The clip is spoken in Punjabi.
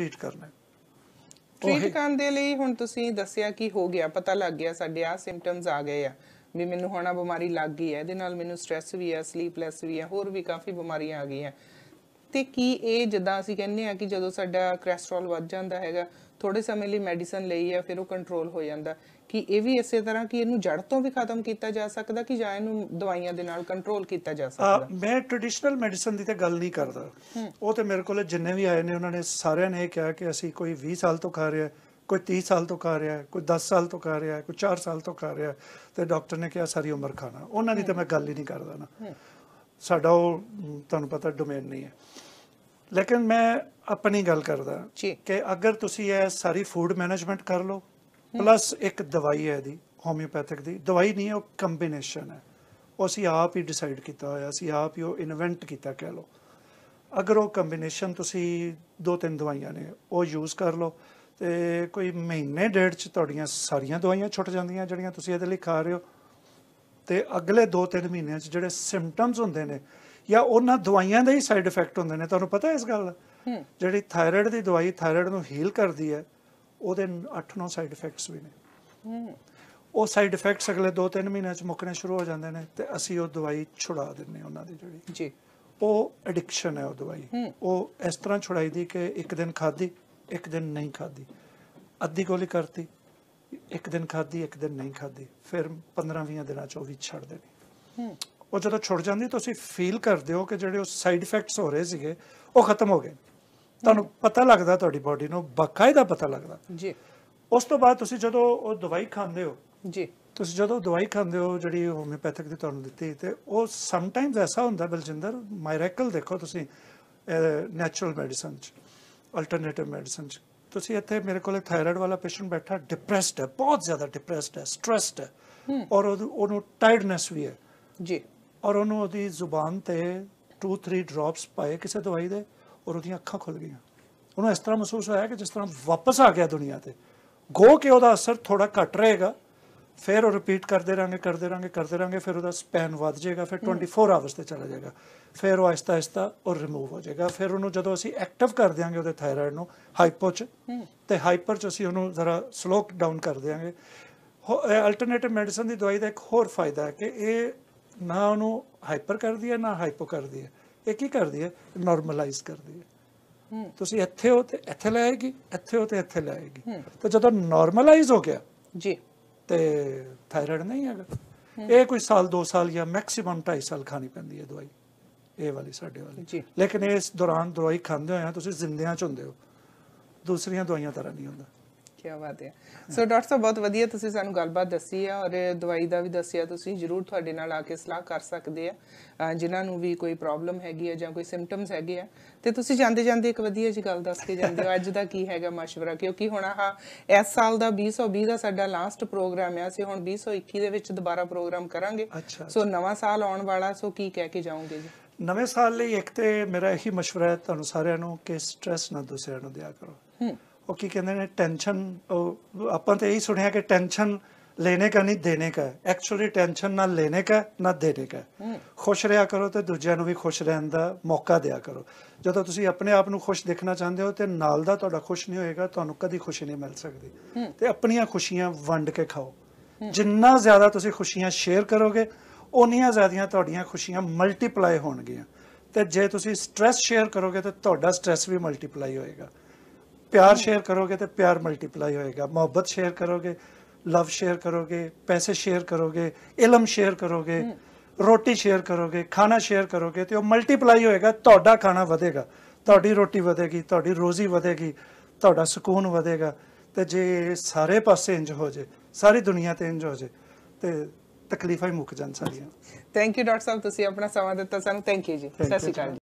ਟ੍ਰੀਟ ਕਰਨਾ ਹੈ ਟ੍ਰੀਟ ਕਰਨ ਦੇ ਲਈ ਹੁਣ ਤੁਸੀਂ ਦੱਸਿਆ ਕਿ ਹੋ ਗਿਆ ਪਤਾ ਲੱਗ ਗਿਆ ਸਾਡੇ ਆ ਸਿੰਪਟਮਸ ਆ ਗਏ ਆ ਵੀ ਮੈਨੂੰ ਹੋਣਾ ਬਿਮਾਰੀ ਲੱਗ ਗਈ ਹੈ ਇਹਦੇ ਨਾਲ ਮੈਨੂੰ ਸਟ्रेस ਵੀ ਆ ਸਲੀਪਲੈਸ ਵੀ ਆ ਹੋਰ ਵੀ ਕਾਫੀ ਬਿਮਾਰੀਆਂ ਆ ਗਈਆਂ ਤੇ ਕੀ ਇਹ ਜਦਾਂ ਅਸੀਂ ਕਹਿੰਦੇ ਆ ਕਿ ਜਦੋਂ ਸਾਡਾ ਕੋਲੇਸਟ੍ਰੋਲ ਵੱਧ ਜਾਂਦਾ ਹੈਗਾ ਥੋੜੇ ਸਮੇਂ ਲਈ ਮੈਡੀਸਨ ਲਈ ਹੈ ਫਿਰ ਉਹ ਕੰਟਰੋਲ ਹੋ ਜਾਂਦਾ ਕਿ ਇਹ ਵੀ ਇਸੇ ਤਰ੍ਹਾਂ ਕਿ ਇਹਨੂੰ ਜੜ ਤੋਂ ਵੀ ਖਤਮ ਕੀਤਾ ਜਾ ਸਕਦਾ ਕਿ ਜਾਂ ਇਹਨੂੰ ਦਵਾਈਆਂ ਦੇ ਨਾਲ ਕੰਟਰੋਲ ਕੀਤਾ ਜਾ ਸਕਦਾ ਮੈਂ ਟ੍ਰੈਡੀਸ਼ਨਲ ਮੈਡੀਸਨ ਦੀ ਤਾਂ ਗੱਲ ਨਹੀਂ ਕਰਦਾ ਉਹ ਤੇ ਮੇਰੇ ਕੋਲ ਜਿੰਨੇ ਵੀ ਆਏ ਨੇ ਉਹਨਾਂ ਨੇ ਸਾਰਿਆਂ ਨੇ ਇਹ ਕਿਹਾ ਕਿ ਅਸੀਂ ਕੋਈ 20 ਸਾਲ ਤੋਂ ਖਾ ਰਿਹਾ ਕੋਈ 30 ਸਾਲ ਤੋਂ ਖਾ ਰਿਹਾ ਕੋਈ 10 ਸਾਲ ਤੋਂ ਖਾ ਰਿਹਾ ਕੋਈ 4 ਸਾਲ ਤੋਂ ਖਾ ਰਿਹਾ ਤੇ ਡਾਕਟਰ ਨੇ ਕਿਹਾ ਸਾਰੀ ਉਮਰ ਖਾਣਾ ਉਹਨਾਂ ਦੀ ਤਾਂ ਮੈਂ ਗੱਲ ਹੀ ਨਹੀਂ ਕਰਦਾ ਨਾ ਸਾਡਾ ਉਹ ਤੁਹਾਨੂੰ ਪਤਾ ਡੋਮੇਨ ਨਹੀਂ ਹੈ ਲੇਕਿਨ ਮੈਂ ਆਪਣੀ ਗੱਲ ਕਰਦਾ ਕਿ ਅਗਰ ਤੁਸੀਂ ਇਹ ਸਾਰੀ ਫੂਡ ਮੈਨੇਜਮੈਂਟ ਕਰ ਲਓ ਪਲੱਸ ਇੱਕ ਦਵਾਈ ਹੈ ਦੀ ਹੋਮਿਓਪੈਥਿਕ ਦੀ ਦਵਾਈ ਨਹੀਂ ਉਹ ਕੰਬੀਨੇਸ਼ਨ ਹੈ ਉਹ ਸੀ ਆਪ ਹੀ ਡਿਸਾਈਡ ਕੀਤਾ ਹੋਇਆ ਸੀ ਆਪ ਹੀ ਉਹ ਇਨਵੈਂਟ ਕੀਤਾ ਕਹਿ ਲਓ ਅਗਰ ਉਹ ਕੰਬੀਨੇਸ਼ਨ ਤੁਸੀਂ ਦੋ ਤਿੰਨ ਦਵਾਈਆਂ ਨੇ ਉਹ ਯੂਜ਼ ਕਰ ਲਓ ਤੇ ਕੋਈ ਮਹੀਨੇ ਡੇਢ ਚ ਤੁਹਾਡੀਆਂ ਸਾਰੀਆਂ ਦਵਾਈਆਂ ਛੁੱਟ ਜਾਂਦੀਆਂ ਜਿਹੜੀਆਂ ਤੁਸੀਂ ਇਹਦੇ ਲਈ ਖਾ ਰਹੇ ਹੋ ਤੇ ਅਗਲੇ 2-3 ਮਹੀਨਿਆਂ ਚ ਜਿਹੜੇ ਸਿੰਪਟਮਸ ਹੁੰਦੇ ਨੇ ਜਾਂ ਉਹਨਾਂ ਦਵਾਈਆਂ ਦੇ ਹੀ ਸਾਈਡ ਇਫੈਕਟ ਹੁੰਦੇ ਨੇ ਤੁਹਾਨੂੰ ਪਤਾ ਇਸ ਗੱਲ ਦਾ ਜਿਹੜੀ ਥਾਇਰਾਇਡ ਦੀ ਦਵਾਈ ਥਾਇਰਾਇਡ ਨੂੰ ਹੀਲ ਕਰਦੀ ਹੈ ਉਹਦੇ 8-9 ਸਾਈਡ ਇਫੈਕਟਸ ਵੀ ਨੇ ਉਹ ਸਾਈਡ ਇਫੈਕਟਸ ਅਗਲੇ 2-3 ਮਹੀਨਿਆਂ ਚ ਮੁੱਕਣੇ ਸ਼ੁਰੂ ਹੋ ਜਾਂਦੇ ਨੇ ਤੇ ਅਸੀਂ ਉਹ ਦਵਾਈ ਛੁਡਾ ਦਿੰਨੇ ਉਹਨਾਂ ਦੀ ਜਿਹੜੀ ਜੀ ਉਹ ਐਡਿਕਸ਼ਨ ਹੈ ਉਹ ਦਵਾਈ ਉਹ ਇਸ ਤਰ੍ਹਾਂ ਛੁਡਾਈ ਦੀ ਕਿ ਇੱਕ ਦਿਨ ਖਾਦੀ ਇੱਕ ਦਿਨ ਨਹੀਂ ਖਾਦੀ ਅੱਧੀ ਗੋਲੀ ਕਰਤੀ ਇੱਕ ਦਿਨ ਖਾਦੀ ਇੱਕ ਦਿਨ ਨਹੀਂ ਖਾਦੀ ਫਿਰ 15-20 ਦਿਨਾਂ ਚ ਉਹ ਵੀ ਛੱਡ ਦੇਣੀ ਉਹ ਜਦੋਂ ਛੁੱਟ ਜਾਂਦੀ ਤੁਸੀਂ ਫੀਲ ਕਰਦੇ ਹੋ ਕਿ ਜਿਹੜੇ ਉਹ ਸਾਈਡ ਇਫੈਕਟਸ ਹੋ ਰਹੇ ਸੀਗੇ ਉਹ ਖਤਮ ਹੋ ਗਏ ਤੁਹਾਨੂੰ ਪਤਾ ਲੱਗਦਾ ਤੁਹਾਡੀ ਬਾਡੀ ਨੂੰ ਬਕਾਇਦਾ ਪਤਾ ਲੱਗਦਾ ਜੀ ਉਸ ਤੋਂ ਬਾਅਦ ਤੁਸੀਂ ਜਦੋਂ ਉਹ ਦਵਾਈ ਖਾਂਦੇ ਹੋ ਜੀ ਤੁਸੀਂ ਜਦੋਂ ਦਵਾਈ ਖਾਂਦੇ ਹੋ ਜਿਹੜੀ ਹੋਮਿਓਪੈਥਿਕ ਦੀ ਤੁਹਾਨੂੰ ਦਿੱਤੀ ਤੇ ਉਹ ਸਮ ਟਾਈਮਸ ਐਸਾ ਹੁੰਦਾ ਬਲਜਿੰਦਰ ਮਾਇਰੇਕਲ ਦੇਖੋ ਤੁਸੀਂ ਨੈਚੁਰਲ ਮੈਡੀਸਨ ਚ ਅਲਟਰਨੇਟਿਵ ਮੈਡੀਸਨ ਚ ਤੁਸੀਂ ਇੱਥੇ ਮੇਰੇ ਕੋਲੇ ਥਾਇਰਾਇਡ ਵਾਲਾ ਪੇਸ਼ੈਂਟ ਬੈਠਾ ਡਿਪਰੈਸਡ ਹੈ ਬਹੁਤ ਜ਼ਿਆਦਾ ਡਿਪਰੈਸਡ ਹੈ ਸਟ੍ਰੈਸਡ ਹੈ ਔਰ ਉਹਨੂੰ ਟਾਇਰਡਨੈਸ ਵੀ ਹੈ ਜੀ ਔਰ ਉਹਨੂੰ ਉਹਦੀ ਜ਼ੁਬਾਨ ਤੇ 2-3 ਡ੍ਰੌਪਸ ਪਾਏ ਕਿਸੇ ਦਵਾਈ ਦੇ ਔਰ ਉਹਦੀਆਂ ਅੱਖਾਂ ਖੁੱਲ ਗਈਆਂ ਉਹਨੂੰ ਇਸ ਤਰ੍ਹਾਂ ਮਹਿਸੂਸ ਹੋਇਆ ਕਿ ਜਿਸ ਤਰ੍ਹਾਂ ਵਾਪਸ ਆ ਗਿਆ ਦੁਨੀਆ ਤੇ ਗੋ ਕਿ ਉਹਦਾ ਅਸਰ ਥੋੜਾ ਘਟ ਰਹੇਗਾ ਫਿਰ ਉਹ ਰਿਪੀਟ ਕਰਦੇ ਰਾਂਗੇ ਕਰਦੇ ਰਾਂਗੇ ਕਰਦੇ ਰਾਂਗੇ ਫਿਰ ਉਹਦਾ ਸਪੈਨ ਵੱਧ ਜਾਏਗਾ ਫਿਰ 24 ਆਵਰਸ ਤੇ ਚਲਾ ਜਾਏਗਾ ਫਿਰ ਉਹ ਆਸਤਾ ਆਸਤਾ ਉਹ ਰਿਮੂਵ ਹੋ ਜਾਏਗਾ ਫਿਰ ਉਹਨੂੰ ਜਦੋਂ ਅਸੀਂ ਐਕਟਿਵ ਕਰ ਦਿਆਂਗੇ ਉਹਦੇ ਥਾਇਰਾਇਡ ਨੂੰ ਹਾਈਪੋ ਚ ਤੇ ਹਾਈਪਰ ਚ ਅਸੀਂ ਉਹਨੂੰ ਜ਼ਰਾ ਸਲੋਕ ਡਾਊਨ ਕਰ ਦਿਆਂਗੇ ਅਲਟਰਨੇਟਿਵ ਮੈਡੀਸਨ ਦੀ ਦਵਾਈ ਦਾ ਇੱਕ ਹੋਰ ਫਾਇਦਾ ਹੈ ਕਿ ਇਹ ਨਾ ਉਹਨੂੰ ਹਾਈਪਰ ਕਰਦੀ ਹੈ ਨਾ ਹਾਈਪੋ ਕਰਦੀ ਹੈ ਇਹ ਕੀ ਕਰਦੀ ਹੈ ਨਾਰਮਲਾਈਜ਼ ਕਰਦੀ ਹੈ ਤੁਸੀਂ ਇੱਥੇ ਹੋ ਤੇ ਇੱਥੇ ਲਾਏਗੀ ਇੱਥੇ ਹੋ ਤੇ ਇੱਥੇ ਲਾਏਗੀ ਤੇ ਜਦੋਂ ਨਾਰਮਲਾਈਜ਼ ਹੋ ਗਿਆ ਜੀ ਤੇ ਥਾਇਰਾਇਡ ਨਹੀਂ ਹੈਗਾ ਇਹ ਕੋਈ ਸਾਲ 2 ਸਾਲ ਜਾਂ ਮੈਕਸਿਮਮ 2.5 ਸਾਲ ਖਾਣੀ ਪੈਂਦੀ ਹੈ ਦਵਾਈ ਇਹ ਵਾਲੀ ਸਾਡੇ ਵਾਲੀ ਲੇਕਿਨ ਇਸ ਦੌਰਾਨ ਦਵਾਈ ਖਾਂਦੇ ਹੋਇਆ ਤੁਸੀਂ ਜ਼ਿੰਦਿਆਂ ਚ ਹੁੰਦੇ ਹੋ ਦੂਸਰੀਆਂ ਦਵਾਈਆਂ ਤਰ੍ਹਾਂ ਨਹੀਂ ਹੁੰਦਾ ਕੀ ਬਾਤ ਹੈ ਸੋ ਡਾਕਟਰ ਸਾਹਿਬ ਬਹੁਤ ਵਧੀਆ ਤੁਸੀਂ ਸਾਨੂੰ ਗੱਲਬਾਤ ਦੱਸੀ ਆ ਔਰ ਦਵਾਈ ਦਾ ਵੀ ਦੱਸਿਆ ਤੁਸੀਂ ਜਰੂਰ ਤੁਹਾਡੇ ਨਾਲ ਆ ਕੇ ਸਲਾਹ ਕਰ ਸਕਦੇ ਆ ਜਿਨ੍ਹਾਂ ਨੂੰ ਵੀ ਕੋਈ ਪ੍ਰੋਬਲਮ ਹੈਗੀ ਆ ਜਾਂ ਕੋਈ ਸਿੰਪਟਮਸ ਹੈਗੇ ਆ ਤੇ ਤੁਸੀਂ ਜਾਂਦੇ ਜਾਂਦੇ ਇੱਕ ਵਧੀਆ ਜੀ ਗੱਲ ਦੱਸ ਕੇ ਜਾਂਦੇ ਹੋ ਅੱਜ ਦਾ ਕੀ ਹੈਗਾ مشਵਰਾ ਕਿਉਂਕਿ ਹੁਣ ਆ ਇਸ ਸਾਲ ਦਾ 2020 ਦਾ ਸਾਡਾ ਲਾਸਟ ਪ੍ਰੋਗਰਾਮ ਆ ਅਸੀਂ ਹੁਣ 2021 ਦੇ ਵਿੱਚ ਦੁਬਾਰਾ ਪ੍ਰੋਗਰਾਮ ਕਰਾਂਗੇ ਸੋ ਨਵਾਂ ਸਾਲ ਆਉਣ ਵਾਲਾ ਸੋ ਕੀ ਕਹਿ ਕੇ ਜਾਓਗੇ ਜੀ ਨਵੇਂ ਸਾਲ ਲਈ ਇੱਕ ਤੇ ਮੇਰਾ ਇਹੀ مشਵਰਾ ਹੈ ਤੁਹਾਨੂੰ ਸਾਰਿਆਂ ਨੂੰ ਕਿ ਸਟ्रेस ਨਾ ਦੂਸਰਿਆਂ ਨੂੰ ਦਿਆ ਕਰੋ ਹੂੰ ਉਹ ਕੀ ਕਹਿੰਦੇ ਨੇ ਟੈਨਸ਼ਨ ਆਪਾਂ ਤਾਂ ਇਹੀ ਸੁਣਿਆ ਕਿ ਟੈਨਸ਼ਨ ਲੈਣੇ ਕਾ ਨਹੀਂ ਦੇਣੇ ਕਾ ਐਕਚੁਅਲੀ ਟੈਨਸ਼ਨ ਨਾ ਲੈਣੇ ਕਾ ਨਾ ਦੇਣੇ ਕਾ ਖੁਸ਼ ਰਿਆ ਕਰੋ ਤੇ ਦੂਜਿਆਂ ਨੂੰ ਵੀ ਖੁਸ਼ ਰਹਿਣ ਦਾ ਮੌਕਾ ਦਿਆ ਕਰੋ ਜਦੋਂ ਤੁਸੀਂ ਆਪਣੇ ਆਪ ਨੂੰ ਖੁਸ਼ ਦੇਖਣਾ ਚਾਹੁੰਦੇ ਹੋ ਤੇ ਨਾਲ ਦਾ ਤੁਹਾਡਾ ਖੁਸ਼ ਨਹੀਂ ਹੋਏਗਾ ਤੁਹਾਨੂੰ ਕਦੀ ਖੁਸ਼ੀ ਨਹੀਂ ਮਿਲ ਸਕਦੀ ਤੇ ਆਪਣੀਆਂ ਖੁਸ਼ੀਆਂ ਵੰਡ ਕੇ ਖਾਓ ਜਿੰਨਾ ਜ਼ਿਆਦਾ ਤੁਸੀਂ ਖੁਸ਼ੀਆਂ ਸ਼ੇਅਰ ਕਰੋਗੇ ਓਨੀਆਂ ਜ਼ਿਆਦੀਆਂ ਤੁਹਾਡੀਆਂ ਖੁਸ਼ੀਆਂ ਮਲਟੀਪਲਾਈ ਹੋਣਗੀਆਂ ਤੇ ਜੇ ਤੁਸੀਂ ਸਟ्रेस ਸ਼ੇਅਰ ਕਰੋਗੇ ਤਾਂ ਤੁਹਾਡਾ ਸਟ्रेस ਵੀ ਮਲਟੀਪਲਾਈ ਹੋਏਗਾ ਪਿਆਰ ਸ਼ੇਅਰ ਕਰੋਗੇ ਤੇ ਪਿਆਰ ਮਲਟੀਪਲਾਈ ਹੋਏਗਾ ਮੁਹੱਬਤ ਸ਼ੇਅਰ ਕਰੋਗੇ ਲਵ ਸ਼ੇਅਰ ਕਰੋਗੇ ਪੈਸੇ ਸ਼ੇਅਰ ਕਰੋਗੇ ਇਲਮ ਸ਼ੇਅਰ ਕਰੋਗੇ ਰੋਟੀ ਸ਼ੇਅਰ ਕਰੋਗੇ ਖਾਣਾ ਸ਼ੇਅਰ ਕਰੋਗੇ ਤੇ ਉਹ ਮਲਟੀਪਲਾਈ ਹੋਏਗਾ ਤੁਹਾਡਾ ਖਾਣਾ ਵਧੇਗਾ ਤੁਹਾਡੀ ਰੋਟੀ ਵਧੇਗੀ ਤੁਹਾਡੀ ਰੋਜ਼ੀ ਵਧੇਗੀ ਤੁਹਾਡਾ ਸਕੂਨ ਵਧੇਗਾ ਤੇ ਜੇ ਸਾਰੇ ਪਾਸੇ ਇੰਜ ਹੋ ਜੇ ਸਾਰੀ ਦੁਨੀਆ ਤੇ ਇੰਜ ਹੋ ਜੇ ਤੇ ਤਕਲੀਫਾਂ ਹੀ ਮੁੱਕ ਜਾਣ ਸਾਰੀਆਂ ਥੈਂਕ ਯੂ ਡਾਕਟਰ ਸਾਹਿਬ ਤੁਸੀਂ ਆਪਣਾ ਸਮਾਂ ਦਿੱਤਾ ਸਾਨੂੰ ਥੈਂਕ ਯੂ ਜੀ ਸਤਿ ਸ਼੍ਰੀ ਅਕਾਲ